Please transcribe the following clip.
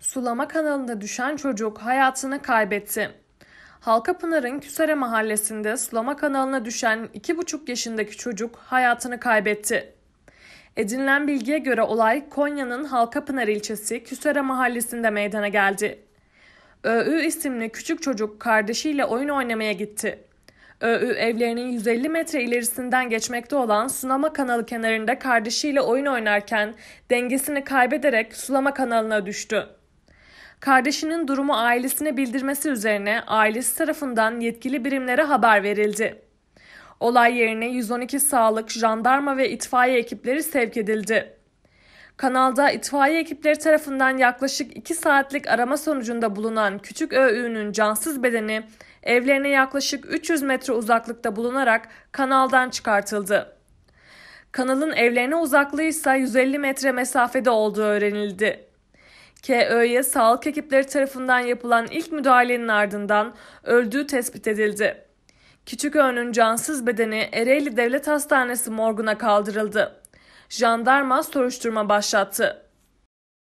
sulama kanalında düşen çocuk hayatını kaybetti. Halkapınar'ın Küsere mahallesinde sulama kanalına düşen 2,5 yaşındaki çocuk hayatını kaybetti. Edinilen bilgiye göre olay Konya'nın Halkapınar ilçesi Küsere mahallesinde meydana geldi. Öğü isimli küçük çocuk kardeşiyle oyun oynamaya gitti. Öğü evlerinin 150 metre ilerisinden geçmekte olan sulama kanalı kenarında kardeşiyle oyun oynarken dengesini kaybederek sulama kanalına düştü kardeşinin durumu ailesine bildirmesi üzerine ailesi tarafından yetkili birimlere haber verildi. Olay yerine 112 sağlık, jandarma ve itfaiye ekipleri sevk edildi. Kanalda itfaiye ekipleri tarafından yaklaşık 2 saatlik arama sonucunda bulunan küçük öğünün cansız bedeni evlerine yaklaşık 300 metre uzaklıkta bulunarak kanaldan çıkartıldı. Kanalın evlerine uzaklığı ise 150 metre mesafede olduğu öğrenildi. KÖ'ye sağlık ekipleri tarafından yapılan ilk müdahalenin ardından öldüğü tespit edildi. Küçük Küçüköğün'ün cansız bedeni Ereğli Devlet Hastanesi morguna kaldırıldı. Jandarma soruşturma başlattı.